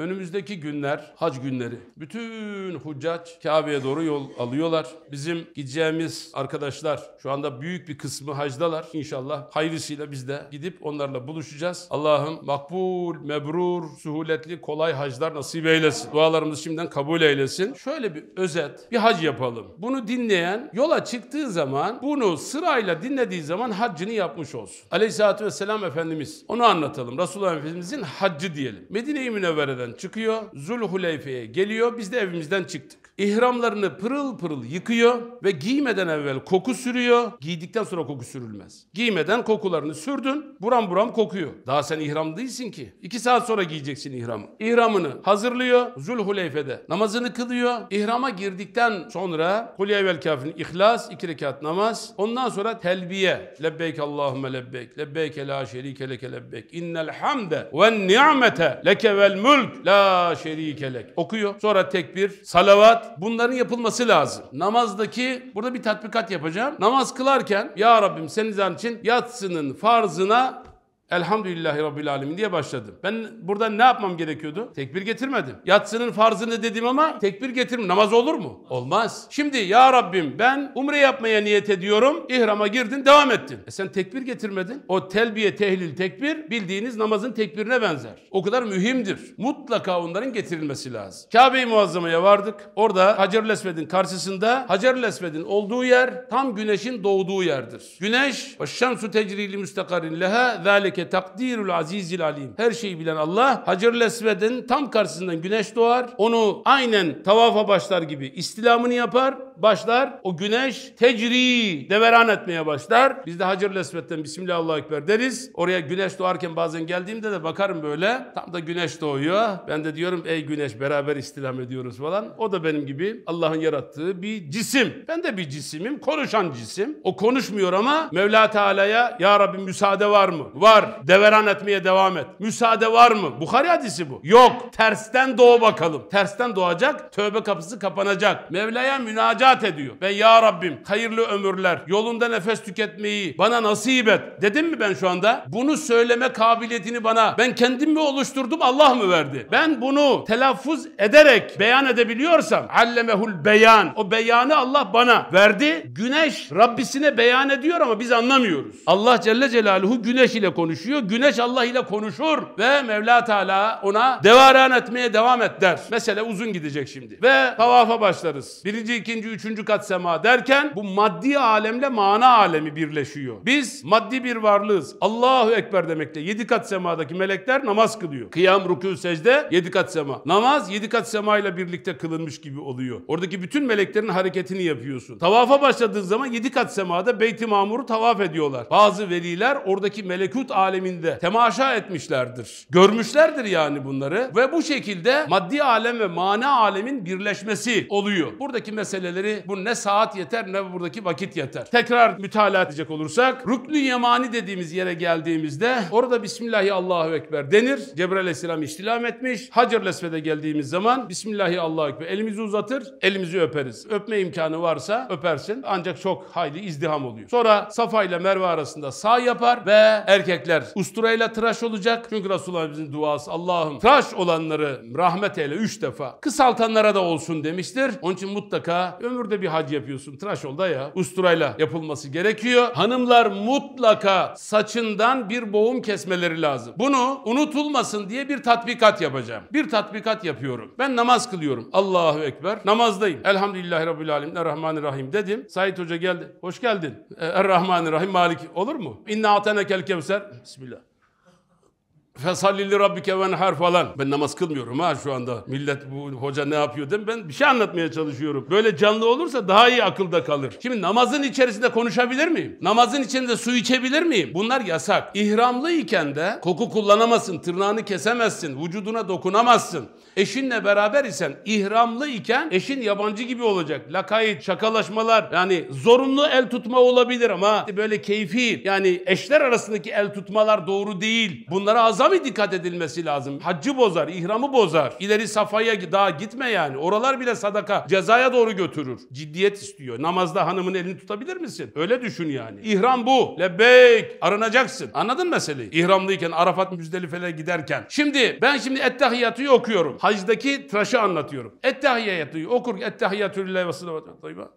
Önümüzdeki günler hac günleri. Bütün huccaç Kabe'ye doğru yol alıyorlar. Bizim gideceğimiz arkadaşlar şu anda büyük bir kısmı hacdalar. İnşallah hayırlısıyla biz de gidip onlarla buluşacağız. Allah'ım makbul, mebrur, suhuletli, kolay haclar nasip eylesin. Dualarımızı şimdiden kabul eylesin. Şöyle bir özet, bir hac yapalım. Bunu dinleyen yola çıktığı zaman bunu sırayla dinlediği zaman haccını yapmış olsun. Aleyhisselatü Vesselam Efendimiz onu anlatalım. Resulullah Efendimizin haccı diyelim. Medine-i Münevvere'den evimizden çıkıyor. Zulhuleyfe'ye geliyor. Biz de evimizden çıktık. İhramlarını pırıl pırıl yıkıyor ve giymeden evvel koku sürüyor. Giydikten sonra koku sürülmez. Giymeden kokularını sürdün. Buram buram kokuyor. Daha sen ihram değilsin ki. İki saat sonra giyeceksin ihramı. İhramını hazırlıyor. Zulhuleyfe'de namazını kılıyor. İhrama girdikten sonra Kuleyvel Kafirin ihlas, iki rekat namaz. Ondan sonra telbiye. Lebbeyk Allahümme lebbeyk. Lebbeyk la şerike leke lebbeyk. İnnel hamde ve ni'mete leke vel mülk. La şerikelek. Okuyor. Sonra tekbir, salavat. Bunların yapılması lazım. Namazdaki burada bir tatbikat yapacağım. Namaz kılarken ya Rabbim senin için yatsının farzına Elhamdülillahi Rabbil Alemin diye başladım. Ben burada ne yapmam gerekiyordu? Tekbir getirmedim. Yatsının farzını dedim ama tekbir getirmedim. Namaz olur mu? Olmaz. Şimdi ya Rabbim ben umre yapmaya niyet ediyorum. İhrama girdin devam ettin. E sen tekbir getirmedin. O telbiye, tehlil, tekbir bildiğiniz namazın tekbirine benzer. O kadar mühimdir. Mutlaka onların getirilmesi lazım. Kabe-i Muazzama'ya vardık. Orada Hacer-ül Esved'in karşısında Hacer-ül Esved'in olduğu yer tam güneşin doğduğu yerdir. Güneş ve şemsu tecrili müstakarin leha zâlike ذَٰلِكَ تَقْدِيرُ الْعَز۪يزِ الْعَل۪يمِ Her şeyi bilen Allah, Hacer-ül Esved'in tam karşısından güneş doğar. Onu aynen tavafa başlar gibi istilamını yapar, başlar. O güneş tecri, deveran etmeye başlar. Biz de Hacer-ül Esved'den Bismillahü Ekber deriz. Oraya güneş doğarken bazen geldiğimde de bakarım böyle. Tam da güneş doğuyor. Ben de diyorum ey güneş beraber istilam ediyoruz falan. O da benim gibi Allah'ın yarattığı bir cisim. Ben de bir cisimim, konuşan cisim. O konuşmuyor ama Mevla Teala'ya ya Rabbi müsaade var mı? Var var. Deveran etmeye devam et. Müsaade var mı? Bukhari hadisi bu. Yok. Tersten doğ bakalım. Tersten doğacak. Tövbe kapısı kapanacak. Mevla'ya münacat ediyor. Ben ya Rabbim hayırlı ömürler. Yolunda nefes tüketmeyi bana nasip et. Dedim mi ben şu anda? Bunu söyleme kabiliyetini bana ben kendim mi oluşturdum Allah mı verdi? Ben bunu telaffuz ederek beyan edebiliyorsam allemehul beyan. O beyanı Allah bana verdi. Güneş Rabbisine beyan ediyor ama biz anlamıyoruz. Allah Celle Celaluhu güneş ile konuşuyor konuşuyor. Güneş Allah ile konuşur ve Mevla Teala ona devaran etmeye devam et der. Mesele uzun gidecek şimdi. Ve tavafa başlarız. Birinci, ikinci, üçüncü kat sema derken bu maddi alemle mana alemi birleşiyor. Biz maddi bir varlığız. Allahu Ekber demekle. Yedi kat semadaki melekler namaz kılıyor. Kıyam, rükû, secde yedi kat sema. Namaz yedi kat sema ile birlikte kılınmış gibi oluyor. Oradaki bütün meleklerin hareketini yapıyorsun. Tavafa başladığın zaman yedi kat semada Beyt-i Mamur'u tavaf ediyorlar. Bazı veliler oradaki melekut aleminde temaşa etmişlerdir. Görmüşlerdir yani bunları ve bu şekilde maddi alem ve mana alemin birleşmesi oluyor. Buradaki meseleleri bu ne saat yeter ne buradaki vakit yeter. Tekrar mütalaa edecek olursak Rüknü Yemani dediğimiz yere geldiğimizde orada Bismillahi Allahu Ekber denir. Cebrail Aleyhisselam iştilam etmiş. Hacer Lesve'de geldiğimiz zaman Bismillahi Allahu Ekber elimizi uzatır, elimizi öperiz. Öpme imkanı varsa öpersin ancak çok hayli izdiham oluyor. Sonra Safa ile Merve arasında sağ yapar ve erkekler edecekler. Usturayla tıraş olacak. Çünkü Resulullah'ın duası Allah'ım tıraş olanları rahmet eyle üç defa. Kısaltanlara da olsun demiştir. Onun için mutlaka ömürde bir hac yapıyorsun. Tıraş ol da ya. Usturayla yapılması gerekiyor. Hanımlar mutlaka saçından bir boğum kesmeleri lazım. Bunu unutulmasın diye bir tatbikat yapacağım. Bir tatbikat yapıyorum. Ben namaz kılıyorum. Allahu Ekber. Namazdayım. Elhamdülillahi Rabbil Alemin. Errahmanirrahim dedim. Sait Hoca geldi. Hoş geldin. Errahmanirrahim Malik olur mu? İnna atenekel kevser. Bismillah. Fesalli rabbike venher falan. Ben namaz kılmıyorum ha şu anda. Millet bu hoca ne yapıyor değil mi? Ben bir şey anlatmaya çalışıyorum. Böyle canlı olursa daha iyi akılda kalır. Şimdi namazın içerisinde konuşabilir miyim? Namazın içinde su içebilir miyim? Bunlar yasak. İhramlı iken de koku kullanamazsın, tırnağını kesemezsin, vücuduna dokunamazsın. Eşinle beraber isen, ihramlı iken eşin yabancı gibi olacak. lakayit, şakalaşmalar yani zorunlu el tutma olabilir ama böyle keyfi yani eşler arasındaki el tutmalar doğru değil. Bunlara azami dikkat edilmesi lazım. Haccı bozar, ihramı bozar. İleri safaya daha gitme yani. Oralar bile sadaka cezaya doğru götürür. Ciddiyet istiyor. Namazda hanımın elini tutabilir misin? Öyle düşün yani. İhram bu. Lebeyk. Arınacaksın. Anladın meseleyi? İhramlıyken Arafat Müzdelife'le giderken. Şimdi ben şimdi Ettehiyatı okuyorum. Hacdaki tıraşı anlatıyorum. Ettehiyyatı okur. Ettehiyyatülillahi ve sılavatu tayyiba.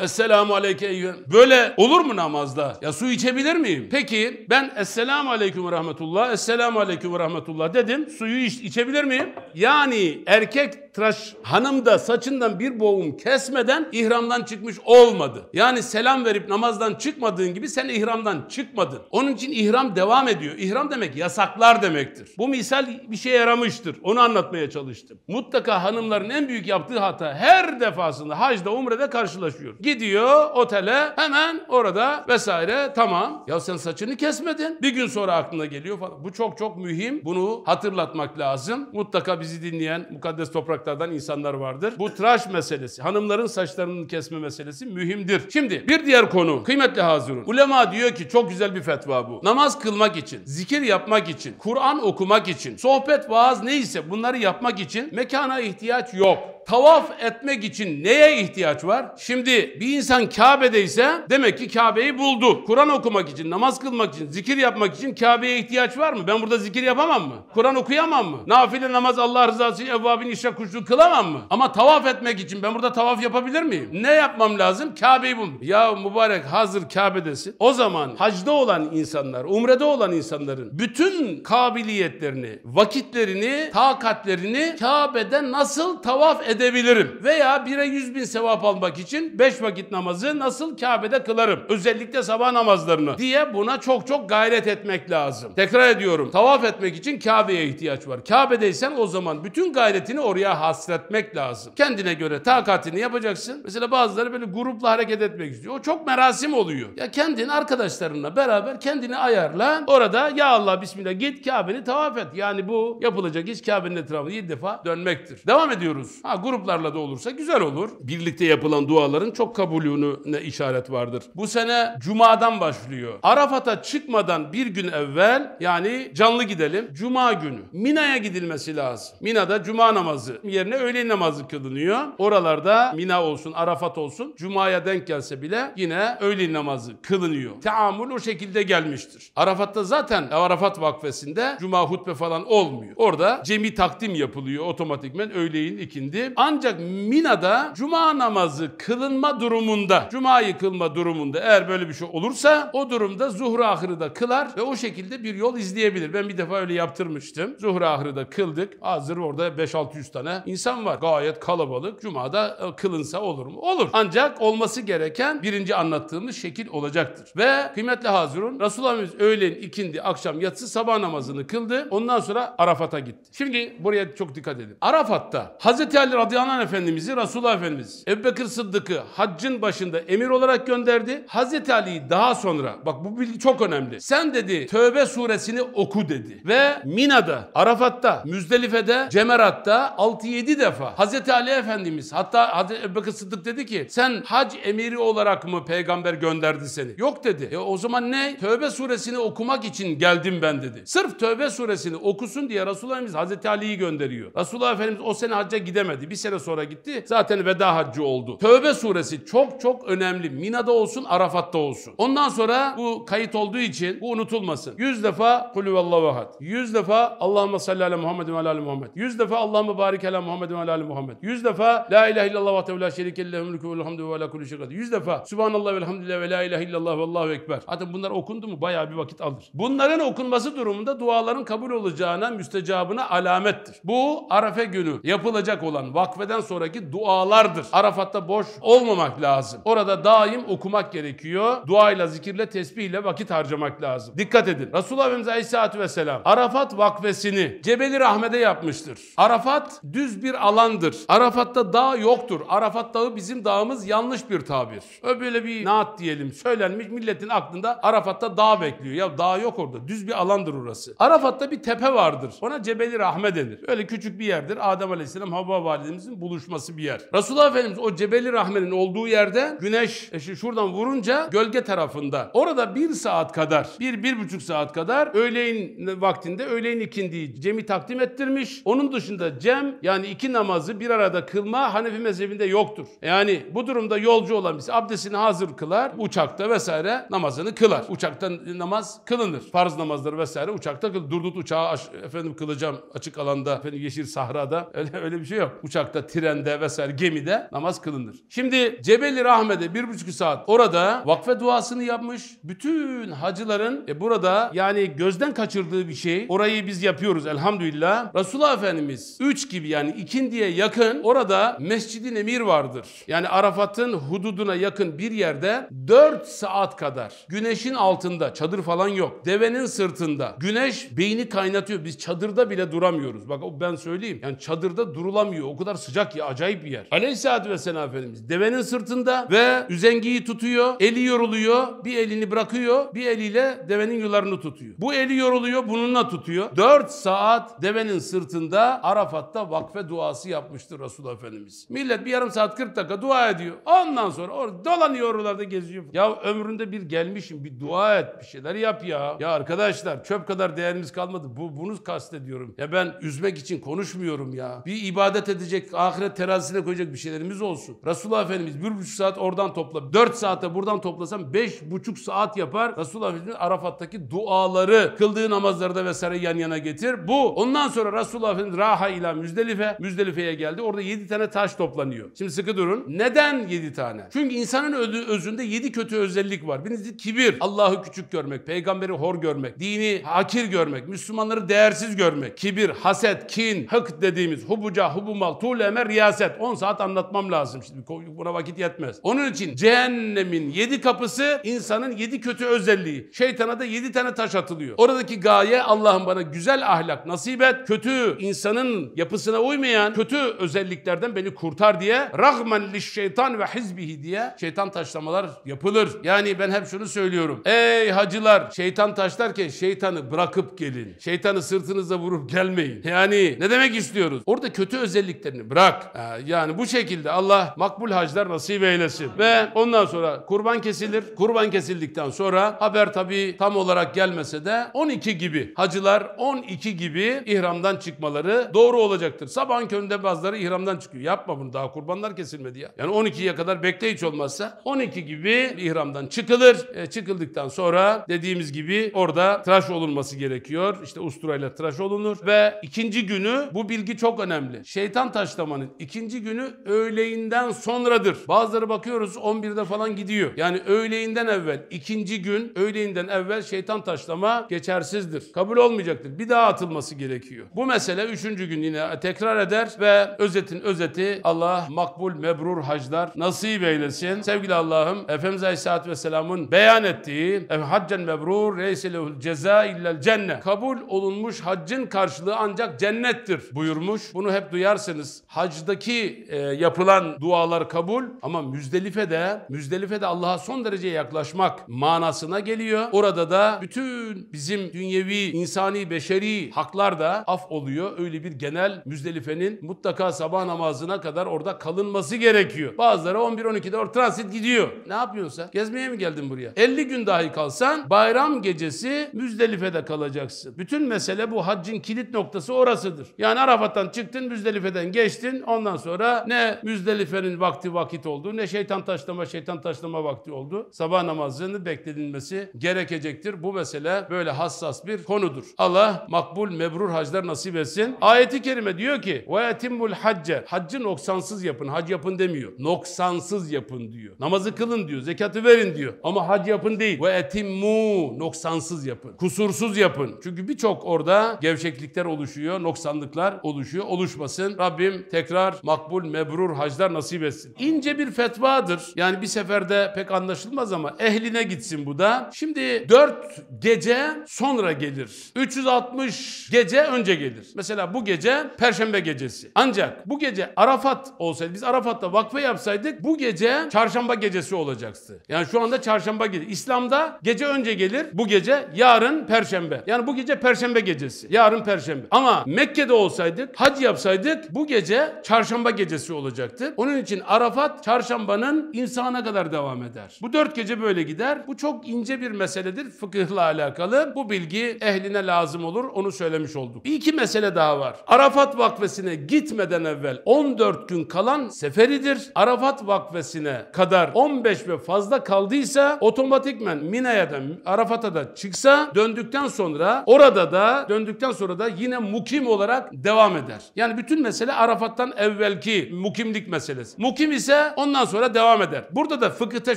Esselamu aleyke eyyühen. Böyle olur mu namazda? Ya su içebilir miyim? Peki ben Esselamu aleyküm rahmetullah, Esselamu aleyküm rahmetullah dedim. Suyu iç, içebilir miyim? Yani erkek tıraş hanım da saçından bir boğum kesmeden ihramdan çıkmış olmadı. Yani selam verip namazdan çıkmadığın gibi sen ihramdan çıkmadın. Onun için ihram devam ediyor. İhram demek yasaklar demektir. Bu misal bir şey yaramıştır. Onu anlatmaya çalıştım. Mutlaka hanımların en büyük yaptığı hata her defasında hacda umrede karşılaşıyor. Gidiyor otele hemen orada vesaire tamam. Ya sen saçını kesmedin. Bir gün sonra aklına geliyor falan. Bu çok çok mühim. Bunu hatırlatmak lazım. Mutlaka bizi dinleyen mukaddes toprak topraklardan insanlar vardır. Bu tıraş meselesi, hanımların saçlarının kesme meselesi mühimdir. Şimdi bir diğer konu kıymetli hazırın. Ulema diyor ki çok güzel bir fetva bu. Namaz kılmak için, zikir yapmak için, Kur'an okumak için, sohbet, vaaz neyse bunları yapmak için mekana ihtiyaç yok. Tavaf etmek için neye ihtiyaç var? Şimdi bir insan Kabe'de ise demek ki Kabe'yi buldu. Kur'an okumak için, namaz kılmak için, zikir yapmak için Kabe'ye ihtiyaç var mı? Ben burada zikir yapamam mı? Kur'an okuyamam mı? Nafile namaz Allah rızası için evvabin işe kuşluğu kılamam mı? Ama tavaf etmek için ben burada tavaf yapabilir miyim? Ne yapmam lazım? Kabe'yi bul. Ya mübarek hazır Kabe'desin. O zaman hacda olan insanlar, umrede olan insanların bütün kabiliyetlerini, vakitlerini, takatlerini Kabe'de nasıl tavaf edebilirler? edebilirim. Veya bire 100 bin sevap almak için 5 vakit namazı nasıl Kabe'de kılarım? Özellikle sabah namazlarını diye buna çok çok gayret etmek lazım. Tekrar ediyorum. Tavaf etmek için Kabe'ye ihtiyaç var. Kabe'deysen o zaman bütün gayretini oraya hasretmek lazım. Kendine göre takatini yapacaksın. Mesela bazıları böyle grupla hareket etmek istiyor. O çok merasim oluyor. Ya kendin arkadaşlarınla beraber kendini ayarla. Orada ya Allah bismillah git Kabe'ni tavaf et. Yani bu yapılacak iş Kabe'nin etrafını 7 defa dönmektir. Devam ediyoruz. Ha gruplarla da olursa güzel olur. Birlikte yapılan duaların çok kabulünü ne işaret vardır. Bu sene Cuma'dan başlıyor. Arafat'a çıkmadan bir gün evvel yani canlı gidelim. Cuma günü. Mina'ya gidilmesi lazım. Mina'da Cuma namazı yerine öğle namazı kılınıyor. Oralarda Mina olsun, Arafat olsun. Cuma'ya denk gelse bile yine öğle namazı kılınıyor. Teamül o şekilde gelmiştir. Arafat'ta zaten Arafat vakfesinde Cuma hutbe falan olmuyor. Orada cemi takdim yapılıyor otomatikmen öğleyin ikindi ancak Mina'da cuma namazı kılınma durumunda, cumayı kılma durumunda eğer böyle bir şey olursa o durumda zuhru ahırı da kılar ve o şekilde bir yol izleyebilir. Ben bir defa öyle yaptırmıştım. Zuhru ahırı da kıldık. Hazır orada 5-600 tane insan var. Gayet kalabalık. Cuma'da e, kılınsa olur mu? Olur. Ancak olması gereken birinci anlattığımız şekil olacaktır. Ve kıymetli hazirun Resulullah öğlen, ikindi, akşam, yatsı, sabah namazını kıldı. Ondan sonra Arafat'a gitti. Şimdi buraya çok dikkat edin. Arafat'ta Hazreti Ali radıyallahu anh Efendimiz'i Resulullah Efendimiz Ebu Bekir Sıddık'ı haccın başında emir olarak gönderdi. Hazreti Ali'yi daha sonra bak bu bilgi çok önemli. Sen dedi Tövbe suresini oku dedi. Ve Mina'da, Arafat'ta, Müzdelife'de, Cemerat'ta 6-7 defa Hazreti Ali Efendimiz hatta Hazreti Ebu Bekir Sıddık dedi ki sen hac emiri olarak mı peygamber gönderdi seni? Yok dedi. E o zaman ne? Tövbe suresini okumak için geldim ben dedi. Sırf Tövbe suresini okusun diye Resulullah Efendimiz Hazreti Ali'yi gönderiyor. Resulullah Efendimiz o sene hacca gidemedi. Bir sene sonra gitti. Zaten veda haccı oldu. Tövbe suresi çok çok önemli. Mina'da olsun, Arafat'ta olsun. Ondan sonra bu kayıt olduğu için bu unutulmasın. Yüz defa kulüvallahu ahad. Yüz defa Allahümme salli ala Muhammed ve ala Muhammed. Yüz defa Allahümme barik ala Muhammed ve ala Muhammed. Yüz defa la ilahe illallah ve la şerike lillahü mülkü ve hamdü ve ala kulli şeyin Yüz defa Subhanallah ve elhamdülillah ve la ilahe illallah ve Allahu ekber. Hatta bunlar okundu mu bayağı bir vakit alır. Bunların okunması durumunda duaların kabul olacağına, müstecabına alamettir. Bu Arafe günü yapılacak olan vakfeden sonraki dualardır. Arafat'ta boş olmamak lazım. Orada daim okumak gerekiyor. Duayla, zikirle, tesbihle vakit harcamak lazım. Dikkat edin. Resulullah Efendimiz Aleyhisselatü Vesselam Arafat vakfesini Cebeli Rahmet'e yapmıştır. Arafat düz bir alandır. Arafat'ta dağ yoktur. Arafat dağı bizim dağımız yanlış bir tabir. Ö bir naat diyelim söylenmiş milletin aklında Arafat'ta dağ bekliyor. Ya dağ yok orada. Düz bir alandır orası. Arafat'ta bir tepe vardır. Ona Cebeli Rahmet denir. Öyle küçük bir yerdir. Adem Aleyhisselam, Havva Valide Efendimizin buluşması bir yer. Resulullah Efendimiz o Cebeli Rahme'nin olduğu yerde güneş işte şuradan vurunca gölge tarafında. Orada bir saat kadar, bir, bir buçuk saat kadar öğleyin vaktinde öğleyin ikindiği cemi takdim ettirmiş. Onun dışında cem yani iki namazı bir arada kılma Hanefi mezhebinde yoktur. Yani bu durumda yolcu olan birisi abdestini hazır kılar, uçakta vesaire namazını kılar. Uçakta namaz kılınır. Farz namazları vesaire uçakta kılınır. Durdut uçağı efendim kılacağım açık alanda, efendim yeşil sahrada öyle, öyle bir şey yok. Uçak uçakta, trende vesaire gemide namaz kılınır. Şimdi Cebeli Rahmet'e bir buçuk saat orada vakfe duasını yapmış. Bütün hacıların e, burada yani gözden kaçırdığı bir şey. Orayı biz yapıyoruz elhamdülillah. Resulullah Efendimiz 3 gibi yani ikindiye yakın orada Mescid-i Nemir vardır. Yani Arafat'ın hududuna yakın bir yerde 4 saat kadar güneşin altında çadır falan yok. Devenin sırtında. Güneş beyni kaynatıyor. Biz çadırda bile duramıyoruz. Bak ben söyleyeyim. Yani çadırda durulamıyor. O kadar kadar sıcak ya acayip bir yer. Aleyhisselatü Vesselam Efendimiz devenin sırtında ve üzengiyi tutuyor. Eli yoruluyor. Bir elini bırakıyor. Bir eliyle devenin yularını tutuyor. Bu eli yoruluyor. Bununla tutuyor. 4 saat devenin sırtında Arafat'ta vakfe duası yapmıştır Resulullah Efendimiz. Millet bir yarım saat 40 dakika dua ediyor. Ondan sonra or dolanıyor oralarda geziyor. Ya ömründe bir gelmişim bir dua et bir şeyler yap ya. Ya arkadaşlar çöp kadar değerimiz kalmadı. Bu, bunu kastediyorum. Ya ben üzmek için konuşmuyorum ya. Bir ibadet edecek yiyecek, ahiret terazisine koyacak bir şeylerimiz olsun. Resulullah Efendimiz bir buçuk saat oradan topla, dört saate buradan toplasam beş buçuk saat yapar. Resulullah Efendimiz Arafat'taki duaları kıldığı namazlarda vesaire yan yana getir. Bu. Ondan sonra Resulullah Efendimiz Raha ile Müzdelife, Müzdelife'ye geldi. Orada yedi tane taş toplanıyor. Şimdi sıkı durun. Neden yedi tane? Çünkü insanın özünde yedi kötü özellik var. Birincisi kibir. Allah'ı küçük görmek, peygamberi hor görmek, dini hakir görmek, Müslümanları değersiz görmek. Kibir, haset, kin, hık dediğimiz hubuca, hubumal, tuleme riyaset. 10 saat anlatmam lazım şimdi. Buna vakit yetmez. Onun için cehennemin 7 kapısı insanın 7 kötü özelliği. Şeytana da 7 tane taş atılıyor. Oradaki gaye Allah'ım bana güzel ahlak nasip et. Kötü insanın yapısına uymayan kötü özelliklerden beni kurtar diye rahmen liş şeytan ve hizbihi diye şeytan taşlamalar yapılır. Yani ben hep şunu söylüyorum. Ey hacılar şeytan taşlarken şeytanı bırakıp gelin. Şeytanı sırtınıza vurup gelmeyin. Yani ne demek istiyoruz? Orada kötü özellikler ibadetlerini bırak. Yani bu şekilde Allah makbul haclar nasip eylesin. Ve ondan sonra kurban kesilir. Kurban kesildikten sonra haber tabi tam olarak gelmese de 12 gibi hacılar 12 gibi ihramdan çıkmaları doğru olacaktır. Sabahın köründe bazıları ihramdan çıkıyor. Yapma bunu daha kurbanlar kesilmedi ya. Yani 12'ye kadar bekle hiç olmazsa 12 gibi ihramdan çıkılır. E, çıkıldıktan sonra dediğimiz gibi orada tıraş olunması gerekiyor. İşte usturayla tıraş olunur ve ikinci günü bu bilgi çok önemli. Şeytan taşlamanın ikinci günü öğleyinden sonradır. Bazıları bakıyoruz 11'de falan gidiyor. Yani öğleyinden evvel ikinci gün öğleyinden evvel şeytan taşlama geçersizdir. Kabul olmayacaktır. Bir daha atılması gerekiyor. Bu mesele üçüncü gün yine tekrar eder ve özetin özeti Allah makbul mebrur haclar nasip eylesin. Sevgili Allah'ım Efendimiz Aleyhisselatü Vesselam'ın beyan ettiği haccen mebrur reyse lehul ceza illel cennet. Kabul olunmuş haccın karşılığı ancak cennettir buyurmuş. Bunu hep duyarsınız bakarsanız hacdaki e, yapılan dualar kabul ama müzdelife de müzdelife de Allah'a son derece yaklaşmak manasına geliyor. Orada da bütün bizim dünyevi, insani, beşeri haklar da af oluyor. Öyle bir genel Müzdelife'nin mutlaka sabah namazına kadar orada kalınması gerekiyor. Bazıları 11-12'de or transit gidiyor. Ne yapıyorsun sen? Gezmeye mi geldin buraya? 50 gün dahi kalsan bayram gecesi Müzdelife'de kalacaksın. Bütün mesele bu haccın kilit noktası orasıdır. Yani Arafat'tan çıktın Müzdelife'den gel geçtin ondan sonra ne Müzdelife'nin vakti vakit oldu ne şeytan taşlama şeytan taşlama vakti oldu. Sabah namazını beklenilmesi gerekecektir. Bu mesele böyle hassas bir konudur. Allah makbul mebrur haclar nasip etsin. Ayeti kerime diyor ki ve etimul hacce haccı noksansız yapın hac yapın demiyor. Noksansız yapın diyor. Namazı kılın diyor zekatı verin diyor. Ama hac yapın değil. Ve etimmu noksansız yapın. Kusursuz yapın. Çünkü birçok orada gevşeklikler oluşuyor, noksanlıklar oluşuyor. Oluşmasın. Rabbim Rabbim tekrar makbul, mebrur haclar nasip etsin. İnce bir fetvadır. Yani bir seferde pek anlaşılmaz ama ehline gitsin bu da. Şimdi 4 gece sonra gelir. 360 gece önce gelir. Mesela bu gece Perşembe gecesi. Ancak bu gece Arafat olsaydı, biz Arafat'ta vakfe yapsaydık bu gece Çarşamba gecesi olacaktı. Yani şu anda Çarşamba gelir. İslam'da gece önce gelir. Bu gece yarın Perşembe. Yani bu gece Perşembe gecesi. Yarın Perşembe. Ama Mekke'de olsaydık, hac yapsaydık bu gece gece çarşamba gecesi olacaktır. Onun için Arafat çarşambanın insana kadar devam eder. Bu dört gece böyle gider. Bu çok ince bir meseledir fıkıhla alakalı. Bu bilgi ehline lazım olur. Onu söylemiş olduk. Bir iki mesele daha var. Arafat Vakfesi'ne gitmeden evvel 14 gün kalan seferidir. Arafat Vakfesi'ne kadar 15 ve fazla kaldıysa otomatikmen Mina'ya da Arafat'a da çıksa döndükten sonra orada da döndükten sonra da yine mukim olarak devam eder. Yani bütün mesele Arafat Arafat'tan evvelki mukimlik meselesi. Mukim ise ondan sonra devam eder. Burada da fıkıhta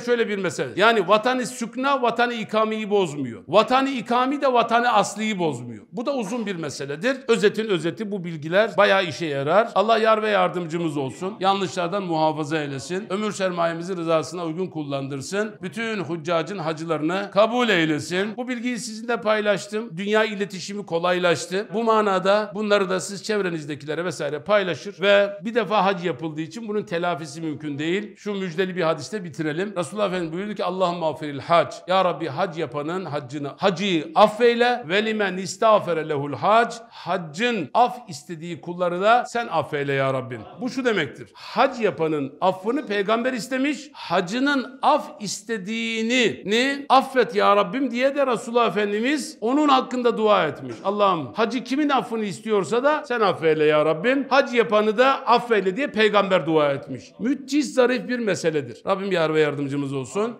şöyle bir mesele. Yani vatanı sükna vatanı ikamiyi bozmuyor. Vatanı ikami de vatanı asliyi bozmuyor. Bu da uzun bir meseledir. Özetin özeti bu bilgiler bayağı işe yarar. Allah yar ve yardımcımız olsun. Yanlışlardan muhafaza eylesin. Ömür sermayemizi rızasına uygun kullandırsın. Bütün huccacın hacılarını kabul eylesin. Bu bilgiyi sizinle paylaştım. Dünya iletişimi kolaylaştı. Bu manada bunları da siz çevrenizdekilere vesaire paylaşın uğraşır ve bir defa hac yapıldığı için bunun telafisi mümkün değil. Şu müjdeli bir hadiste bitirelim. Resulullah Efendimiz buyurdu ki Allah mağfiril hac. Ya Rabbi hac yapanın haccını, hacıyı affeyle ve limen istağfere lehul hac. Haccın af istediği kulları da sen affeyle ya Rabbim. Bu şu demektir. Hac yapanın affını peygamber istemiş. Hacının af istediğini ni affet ya Rabbim diye de Resulullah Efendimiz onun hakkında dua etmiş. Allah'ım hacı kimin affını istiyorsa da sen affeyle ya Rabbim. Hac yapanı da affeyle diye peygamber dua etmiş. Müthiş zarif bir meseledir. Rabbim yar ve yardımcımız olsun.